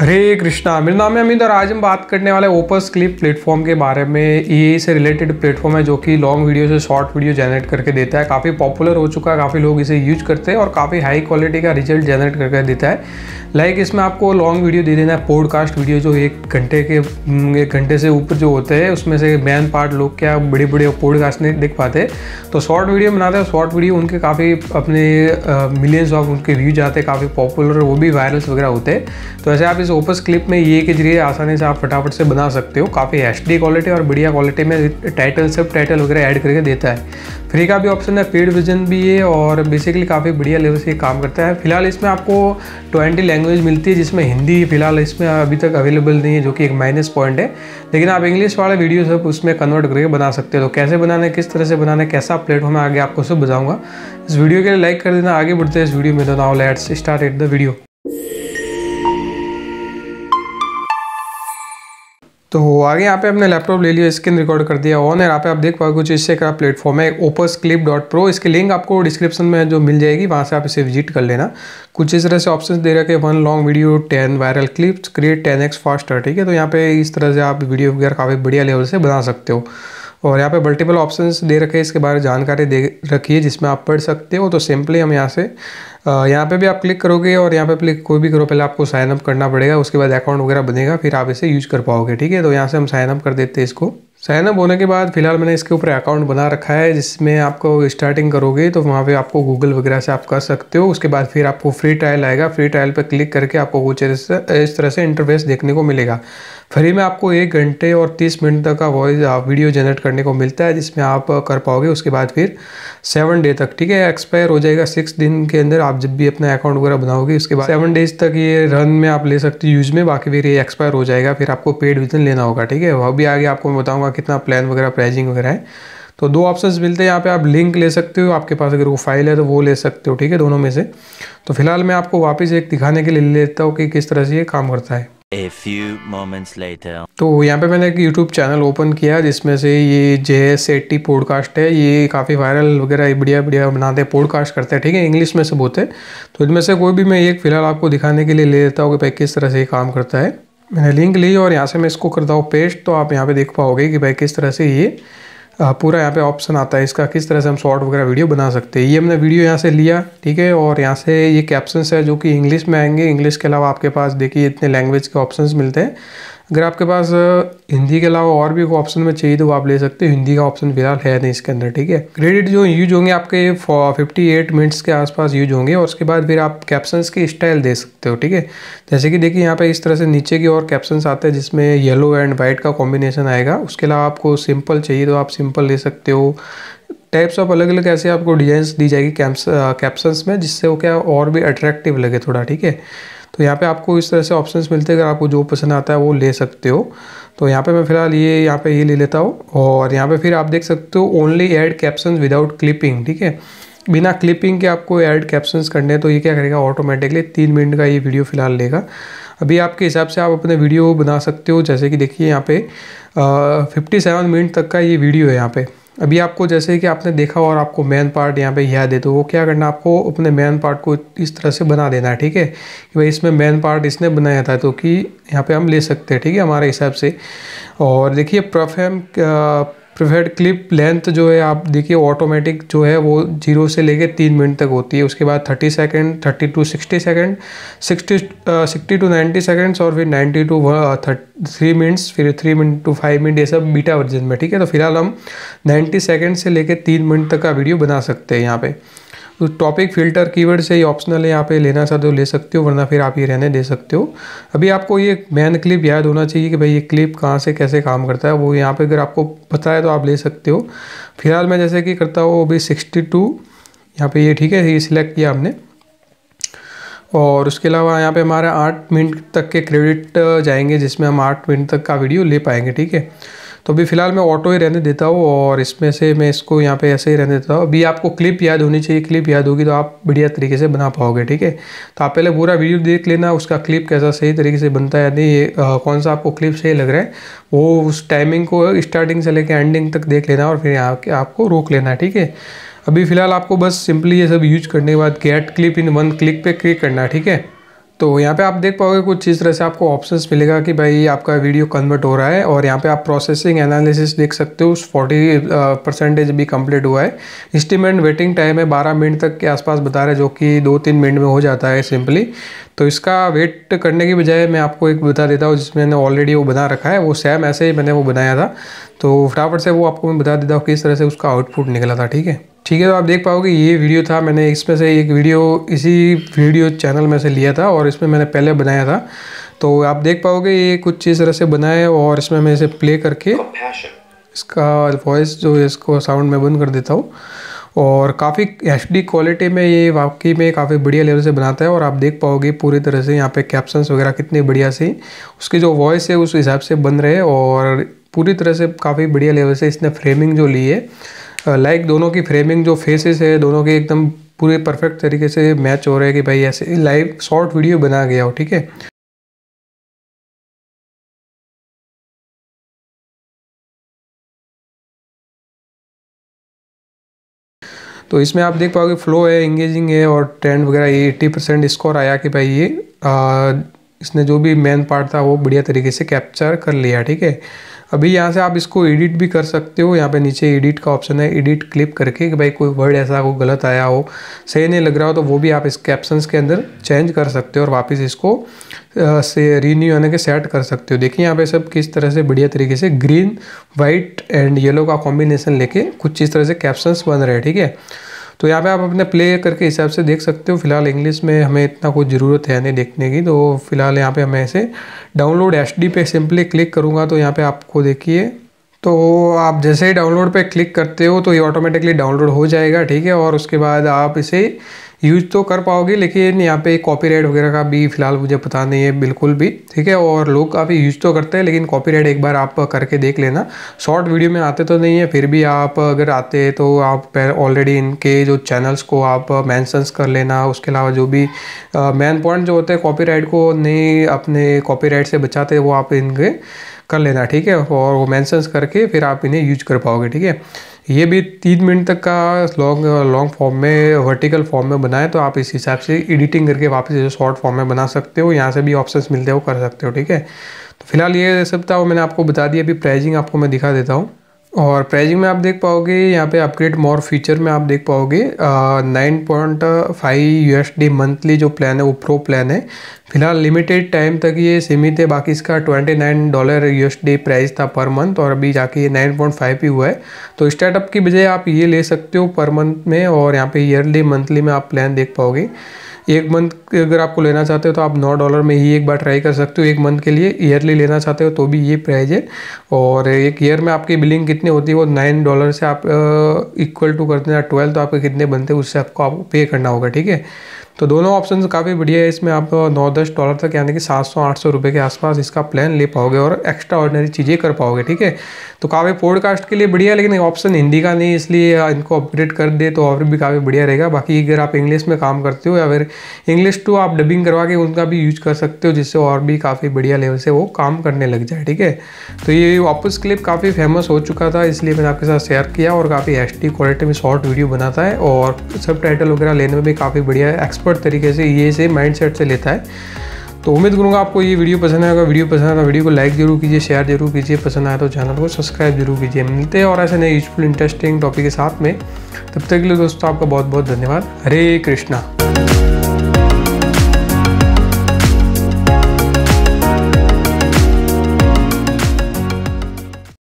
हरे कृष्णा मेरा नाम है अमित और आज हम बात करने वाले ओपस क्लिप प्लेटफॉर्म के बारे में ये से रिलेटेड प्लेटफॉर्म है जो कि लॉन्ग वीडियो से शॉर्ट वीडियो जनरेट करके देता है काफ़ी पॉपुलर हो चुका है काफ़ी लोग इसे यूज करते हैं और काफ़ी हाई क्वालिटी का रिजल्ट जनरेट करके देता है लाइक इसमें आपको लॉन्ग वीडियो दे देना है पॉडकास्ट वीडियो जो एक घंटे के हम्म, एक घंटे से ऊपर जो होते हैं उसमें से मैन पार्ट लोग क्या बड़े बड़े पॉडकास्ट नहीं देख पाते तो शॉर्ट वीडियो बनाते हैं शॉर्ट वीडियो उनके काफ़ी अपने मिलियंस ऑफ उनके व्यूज आते हैं काफ़ी पॉपुलर वो भी वायरल्स वगैरह होते हैं तो ऐसे आप इस ओपस क्लिप में ये के जरिए आसानी से आप फटाफट से बना सकते हो काफ़ी एच क्वालिटी और बढ़िया क्वालिटी में टाइटल सब टाइटल वगैरह ऐड करके देता है फ्री का भी ऑप्शन है पेड विजन भी है और बेसिकली काफ़ी बढ़िया लेवल से काम करता है फिलहाल इसमें आपको ट्वेंटी लैंग्वेज मिलती है जिसमें हिंदी फिलहाल इसमें अभी तक अवेलेबल नहीं है जो कि एक माइनस पॉइंट है लेकिन आप इंग्लिश वाले वीडियो सब उसमें कन्वर्ट करके बना सकते हो तो कैसे बनाने किस तरह से बनाने कैसा प्लेटफॉर्म है आगे आपको सब बताऊँगा इस वीडियो के लिए लाइक कर देना आगे बढ़ते हैं इस वीडियो में तो now let's start at the video तो आगे यहाँ पे अपने लैपटॉप ले लिया स्क्रीन रिकॉर्ड कर दिया ऑन है यहाँ पे आप देख पाओगे कुछ इससे का प्लेटफॉर्म है ओपस क्लिप डॉट प्रो इसकी लिंक आपको डिस्क्रिप्शन में जो मिल जाएगी वहाँ से आप इसे विजिट कर लेना कुछ इस तरह से ऑप्शन दे रखे one long video ten viral clips create ten x faster ठीक है तो यहाँ पे इस तरह से आप वीडियो वगैरह काफ़ी बढ़िया लेवल से बना सकते हो और यहाँ पे मल्टीपल ऑप्शंस दे रखे हैं इसके बारे में जानकारी दे रखी है जिसमें आप पढ़ सकते हो तो सिंपली हम यहाँ से यहाँ पे भी आप क्लिक करोगे और यहाँ पे क्लिक कोई भी करो पहले आपको साइन अप करना पड़ेगा उसके बाद अकाउंट वगैरह बनेगा फिर आप इसे यूज कर पाओगे ठीक है तो यहाँ से हम साइन अप कर देते हैं इसको साइन अप होने के बाद फिलहाल मैंने इसके ऊपर अकाउंट बना रखा है जिसमें आपको स्टार्टिंग करोगे तो वहाँ पे आपको गूगल वगैरह से आप कर सकते हो उसके बाद फिर आपको फ्री ट्रायल आएगा फ्री ट्रायल पर क्लिक करके आपको कुछ इस तरह से इंटरफेस देखने को मिलेगा फ्री में आपको एक घंटे और तीस मिनट तक का वॉइस वीडियो जनरेट करने को मिलता है जिसमें आप कर पाओगे उसके बाद फिर सेवन डे तक ठीक है एक्सपायर हो जाएगा सिक्स दिन के अंदर आप आप जब भी अपना अकाउंट वगैरह बनाओगे उसके बाद सेवन डेज तक ये रन में आप ले सकते हो यूज में बाकी फिर ये एक्सपायर हो जाएगा फिर आपको पेड विजन लेना होगा ठीक है वह भी आगे आपको मैं बताऊँगा कितना प्लान वगैरह प्राइजिंग वगैरह है तो दो ऑप्शन मिलते हैं यहाँ पे आप लिंक ले सकते हो आपके पास अगर वो फाइल है तो वो ले सकते हो ठीक है दोनों में से तो फिलहाल मैं आपको वापस एक दिखाने के लिए ले लेता हूँ कि किस तरह से ये काम करता है A few moments later. तो यहाँ पे मैंने एक YouTube चैनल ओपन किया जिसमें से ये जे एस एट्टी पॉडकास्ट है ये काफ़ी वायरल वगैरह बढ़िया बढ़िया बनाते हैं पॉडकास्ट करते हैं ठीक है इंग्लिश में सब होते हैं तो इनमें से कोई भी मैं एक फ़िलहाल आपको दिखाने के लिए ले लेता हूँ कि भाई किस तरह से ये काम करता है मैंने लिंक ली और यहाँ से मैं इसको करता हूँ पेस्ट तो आप यहाँ पर देख पाओगे कि भाई किस तरह से ये पूरा यहाँ पे ऑप्शन आता है इसका किस तरह से हम शॉर्ट वगैरह वीडियो बना सकते हैं ये हमने वीडियो यहाँ से लिया ठीक है और यहाँ से ये कैप्शंस है जो कि इंग्लिश में आएंगे इंग्लिश के अलावा आपके पास देखिए इतने लैंग्वेज के ऑप्शंस मिलते हैं अगर आपके पास हिंदी के अलावा और भी कोई ऑप्शन में चाहिए तो वो आप ले सकते हो हिंदी का ऑप्शन फिलहाल है नहीं इसके अंदर ठीक है क्रेडिट जो यूज होंगे आपके 58 मिनट्स के आसपास यूज होंगे और उसके बाद फिर आप कैप्शन की स्टाइल दे सकते हो ठीक है जैसे कि देखिए यहाँ पे इस तरह से नीचे की और कैप्शन आते हैं जिसमें येलो एंड वाइट का कॉम्बिनेशन आएगा उसके अलावा आपको सिंपल चाहिए तो आप सिंपल ले सकते हो टाइप्स ऑफ अलग अलग ऐसे आपको डिजाइंस दी जाएगी कैप्स में जिससे वो क्या और भी अट्रैक्टिव लगे थोड़ा ठीक है तो यहाँ पे आपको इस तरह से ऑप्शंस मिलते हैं अगर आपको जो पसंद आता है वो ले सकते हो तो यहाँ पे मैं फ़िलहाल ये यहाँ पे ये ले लेता हूँ और यहाँ पे फिर आप देख सकते हो only add caption without clipping ठीक है बिना क्लिपिंग के आपको एड कैप्शन करने तो ये क्या करेगा ऑटोमेटिकली तीन मिनट का ये वीडियो फिलहाल लेगा अभी आपके हिसाब से आप अपने वीडियो बना सकते हो जैसे कि देखिए यहाँ पे फिफ्टी सेवन मिनट तक का ये वीडियो है यहाँ पर अभी आपको जैसे कि आपने देखा और आपको मेन पार्ट यहाँ पे याद है तो वो क्या करना आपको अपने मेन पार्ट को इस तरह से बना देना है ठीक है कि भाई इसमें मेन पार्ट इसने बनाया था तो कि यहाँ पे हम ले सकते हैं ठीक है हमारे हिसाब से और देखिए प्रफेम प्रिफर्ड क्लिप लेंथ जो है आप देखिए ऑटोमेटिक जो है वो जीरो से लेके तीन मिनट तक होती है उसके बाद thirty second thirty to sixty second sixty sixty to ninety seconds और फिर नाइन्टी टू थ्री मिनट्स फिर three minute to five minute ये सब बीटा वर्जन में ठीक है तो फिलहाल हम नाइन्टी सेकेंड से लेके तीन मिनट तक का वीडियो बना सकते हैं यहाँ पर तो टॉपिक फिल्टर कीवर्ड से ही ऑप्शनल है यहाँ पे लेना चाहते हो ले सकते हो वरना फिर आप ये रहने दे सकते हो अभी आपको ये मैन क्लिप याद होना चाहिए कि भाई ये क्लिप कहाँ से कैसे काम करता है वो यहाँ पे अगर आपको पता है तो आप ले सकते हो फिलहाल मैं जैसे कि करता हूँ अभी सिक्सटी टू यहाँ पर ये ठीक है ये सिलेक्ट किया हमने और उसके अलावा यहाँ पे हमारे आठ मिनट तक के क्रेडिट जाएंगे जिसमें हम आठ मिनट तक का वीडियो ले पाएंगे ठीक है तो अभी फ़िलहाल मैं ऑटो ही रहने देता हूँ और इसमें से मैं इसको यहाँ पे ऐसे ही रहने देता हूँ अभी आपको क्लिप याद होनी चाहिए क्लिप याद होगी तो आप बढ़िया तरीके से बना पाओगे ठीक है तो आप पहले पूरा वीडियो देख लेना उसका क्लिप कैसा सही तरीके से बनता है या नहीं ये कौन सा आपको क्लिप सही लग रहा है वो उस टाइमिंग को स्टार्टिंग से लेकर एंडिंग तक देख लेना और फिर यहाँ आपको रोक लेना ठीक है अभी फ़िलहाल आपको बस सिंपली ये सब यूज करने के बाद get clip in one click पे क्लिक करना ठीक है तो यहाँ पे आप देख पाओगे कुछ इस तरह से आपको ऑप्शंस मिलेगा कि भाई आपका वीडियो कन्वर्ट हो रहा है और यहाँ पे आप प्रोसेसिंग एनालिसिस देख सकते हो उस फोर्टी परसेंटेज भी कंप्लीट हुआ है इस्टीमेट वेटिंग टाइम है बारह मिनट तक के आसपास बता रहे जो कि दो तीन मिनट में हो जाता है सिंपली तो इसका वेट करने की बजाय मैं आपको एक बता देता हूँ जिसमें मैंने ऑलरेडी वो बना रखा है वो सेम ऐसे ही मैंने वो बनाया था तो फटाफट से वो आपको मैं बता देता हूँ किस तरह से उसका आउटपुट निकला था ठीक है ठीक है तो आप देख पाओगे ये वीडियो था मैंने इसमें से एक वीडियो इसी वीडियो चैनल में से लिया था और इसमें मैंने पहले बनाया था तो आप देख पाओगे ये कुछ इस तरह से बनाया है और इसमें मैं इसे प्ले करके इसका वॉइस जो इसको साउंड में बंद कर देता हूँ और काफ़ी एच क्वालिटी में ये वाकई में काफ़ी बढ़िया लेवल से बनाता है और आप देख पाओगे पूरी तरह से यहाँ पे कैप्शंस वगैरह कितने बढ़िया से उसकी जो वॉइस है उस हिसाब से बन रहे और पूरी तरह से काफ़ी बढ़िया लेवल से इसने फ्रेमिंग जो ली है लाइक दोनों की फ्रेमिंग जो फेसेस है दोनों के एकदम पूरे परफेक्ट तरीके से मैच हो रहे हैं कि भाई ऐसे लाइव शॉर्ट वीडियो बना गया हो ठीक है तो इसमें आप देख पाओगे फ्लो है एंगेजिंग है और ट्रेंड वगैरह ये एट्टी परसेंट स्कोर आया कि भाई ये आ, इसने जो भी मेन पार्ट था वो बढ़िया तरीके से कैप्चर कर लिया ठीक है अभी यहाँ से आप इसको एडिट भी कर सकते हो यहाँ पे नीचे एडिट का ऑप्शन है एडिट क्लिप करके कि भाई कोई वर्ड ऐसा को गलत आया हो सही नहीं लग रहा हो तो वो भी आप इस कैप्शंस के अंदर चेंज कर सकते हो और वापस इसको से रीन्यू यानी कि सेट कर सकते हो देखिए यहाँ पे सब किस तरह से बढ़िया तरीके से ग्रीन वाइट एंड येलो का कॉम्बिनेशन लेके कुछ इस तरह से कैप्शंस बन रहे हैं ठीक है तो यहाँ पे आप अपने प्ले करके हिसाब से देख सकते हो फिलहाल इंग्लिश में हमें इतना कोई ज़रूरत है नहीं देखने की तो फिलहाल यहाँ पे हमें ऐसे डाउनलोड एच पे सिंपली क्लिक करूँगा तो यहाँ पे आपको देखिए तो आप जैसे ही डाउनलोड पे क्लिक करते हो तो ये ऑटोमेटिकली डाउनलोड हो जाएगा ठीक है और उसके बाद आप इसे यूज तो कर पाओगे लेकिन यहाँ पे कॉपीराइट वगैरह का भी फ़िलहाल मुझे पता नहीं है बिल्कुल भी ठीक है और लोग काफ़ी यूज तो करते हैं लेकिन कॉपीराइट एक बार आप करके देख लेना शॉर्ट वीडियो में आते तो नहीं है फिर भी आप अगर आते हैं तो आप ऑलरेडी इनके जो चैनल्स को आप मैंसन्स कर लेना उसके अलावा जो भी मेन पॉइंट जो होते हैं कॉपी को नहीं अपने कॉपी से बचाते वो आप इनके कर लेना ठीक है और वो मैंसन्स करके फिर आप इन्हें यूज कर पाओगे ठीक है ये भी तीन मिनट तक का लॉन्ग लॉन्ग फॉर्म में वर्टिकल फॉर्म में बनाए तो आप इस हिसाब से एडिटिंग करके वापस इसे शॉर्ट फॉर्म में बना सकते हो यहाँ से भी ऑप्शंस मिलते हो वो कर सकते हो ठीक है तो फिलहाल ये सब था वो मैंने आपको बता दिया अभी प्राइजिंग आपको मैं दिखा देता हूँ और प्राइजिंग में आप देख पाओगे यहाँ पे अपग्रेड मोर फीचर में आप देख पाओगे nine point five U S D monthly जो प्लान है वो प्रो प्लान है फिलहाल लिमिटेड टाइम तक ये सीमित है बाकी इसका twenty nine dollar U S D price था पर मंथ और अभी जाके ये नाइन पॉइंट फाइव ही हुआ है तो स्टार्टअप की बजाय आप ये ले सकते हो पर मंथ में और यहाँ पे ईयरली मंथली में आप प्लान देख पाओगे एक मंथ अगर आपको लेना चाहते हो तो आप नौ डॉलर में ही एक बार ट्राई कर सकते हो एक मंथ के लिए ईयरली लेना चाहते हो तो भी ये प्राइज है और एक ईयर में आपकी बिलिंग कितनी होती है वो नाइन डॉलर से आप इक्वल टू करते हैं ट्वेल्व तो आपके कितने बनते हैं उससे आपको आप पे करना होगा ठीक है तो दोनों ऑप्शन काफ़ी बढ़िया है इसमें आप नौ दस डॉलर तक यानी कि सात सौ आठ सौ रुपये के आसपास इसका प्लान ले पाओगे और एक्स्ट्रा ऑर्डनरी चीज़ें कर पाओगे ठीक है तो काफ़ी पॉडकास्ट के लिए बढ़िया लेकिन ऑप्शन हिंदी का नहीं इसलिए इनको अपग्रेड कर दे तो और भी काफ़ी बढ़िया रहेगा बाकी अगर आप इंग्लिश में काम करते हो या फिर इंग्लिश टू आप डबिंग करवा के उनका भी यूज कर सकते हो जिससे और भी काफ़ी बढ़िया लेवल से वो काम करने लग जाए ठीक है तो ये वापस क्लिप काफ़ी फेमस हो चुका था इसलिए मैंने आपके साथ शेयर किया और काफ़ी एच क्वालिटी में शॉर्ट वीडियो बनाता है और सब टाइटल वगैरह लेने में भी काफ़ी बढ़िया है एक्सपर्ट तरीके से ये से सेट से लेता है तो उम्मीद करूँगा आपको ये वीडियो पसंद आएगा वीडियो पसंद आया तो वीडियो को लाइक जरूर कीजिए शेयर जरूर कीजिए पसंद आया तो चैनल को सब्सक्राइब जरूर कीजिए मिलते हैं और ऐसे नए यूजफुल इंटरेस्टिंग टॉपिक के साथ में तब तक के लिए दोस्तों आपका बहुत बहुत धन्यवाद हरे कृष्णा